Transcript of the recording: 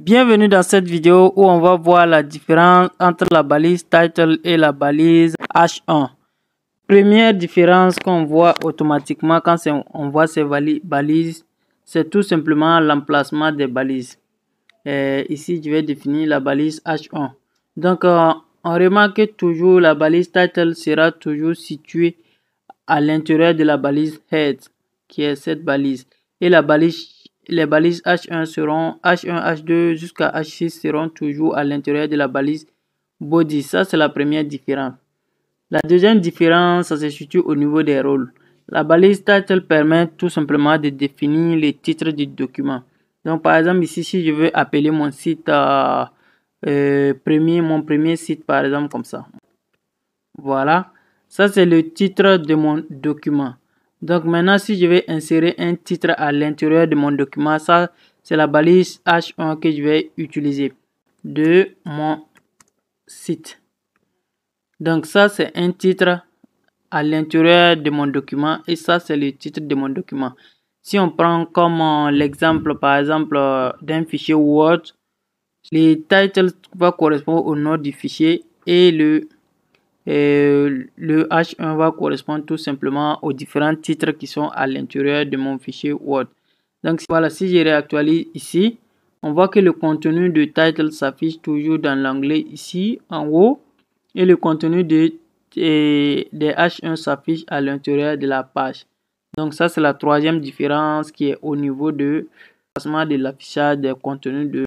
Bienvenue dans cette vidéo où on va voir la différence entre la balise Title et la balise H1. Première différence qu'on voit automatiquement quand on voit ces balises, c'est tout simplement l'emplacement des balises. Euh, ici, je vais définir la balise H1. Donc, euh, on remarque toujours la balise Title sera toujours située à l'intérieur de la balise Head, qui est cette balise. Et la balise les balises H1 seront H1, H2 jusqu'à H6 seront toujours à l'intérieur de la balise body. Ça, c'est la première différence. La deuxième différence, ça se situe au niveau des rôles. La balise title permet tout simplement de définir les titres du document. Donc, par exemple, ici, si je veux appeler mon site euh, premier, mon premier site, par exemple, comme ça. Voilà. Ça, c'est le titre de mon document. Donc maintenant, si je vais insérer un titre à l'intérieur de mon document, ça, c'est la balise H1 que je vais utiliser de mon site. Donc ça, c'est un titre à l'intérieur de mon document et ça, c'est le titre de mon document. Si on prend comme euh, l'exemple, par exemple, euh, d'un fichier Word, le title va correspondre au nom du fichier et le euh, le H1 va correspondre tout simplement aux différents titres qui sont à l'intérieur de mon fichier Word. Donc voilà, si je réactualise ici, on voit que le contenu de title s'affiche toujours dans l'anglais ici en haut et le contenu de, H1 s'affiche à l'intérieur de la page. Donc ça c'est la troisième différence qui est au niveau de de l'affichage des contenus de